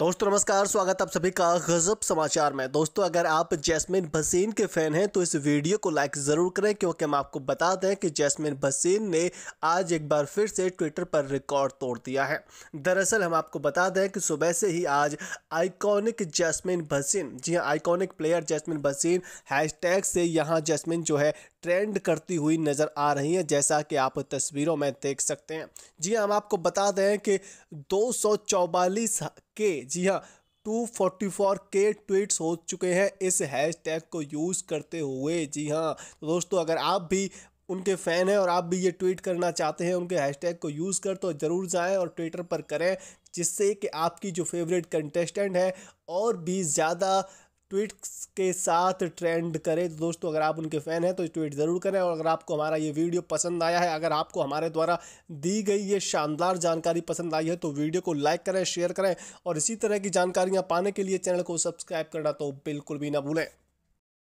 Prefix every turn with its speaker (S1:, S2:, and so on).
S1: दोस्तों नमस्कार स्वागत आप सभी का गजब समाचार में दोस्तों अगर आप जैस्मिन भसीन के फैन हैं तो इस वीडियो को लाइक ज़रूर करें क्योंकि हम आपको बता दें कि जैस्मिन भसीन ने आज एक बार फिर से ट्विटर पर रिकॉर्ड तोड़ दिया है दरअसल हम आपको बता दें कि सुबह से ही आज आइकॉनिक जैस्मिन भसीन जी हाँ iconic player Jasmin Bhasin hash से यहाँ जैसमिन जो है ट्रेंड करती हुई नज़र आ रही हैं जैसा कि आप तस्वीरों में देख सकते हैं जी हाँ, हम आपको बता दें कि दो के जी हाँ 244 के ट्वीट्स हो चुके हैं इस हैशटैग को यूज़ करते हुए जी हाँ तो दोस्तों अगर आप भी उनके फ़ैन हैं और आप भी ये ट्वीट करना चाहते हैं उनके हैशटैग को यूज़ कर तो ज़रूर जाएं और ट्विटर पर करें जिससे कि आपकी जो फेवरेट कंटेस्टेंट है और भी ज़्यादा ट्वीट्स के साथ ट्रेंड करें तो दोस्तों अगर आप उनके फ़ैन हैं तो ट्वीट ज़रूर करें और अगर आपको हमारा ये वीडियो पसंद आया है अगर आपको हमारे द्वारा दी गई ये शानदार जानकारी पसंद आई है तो वीडियो को लाइक करें शेयर करें और इसी तरह की जानकारियाँ पाने के लिए चैनल को सब्सक्राइब करना तो बिल्कुल भी ना भूलें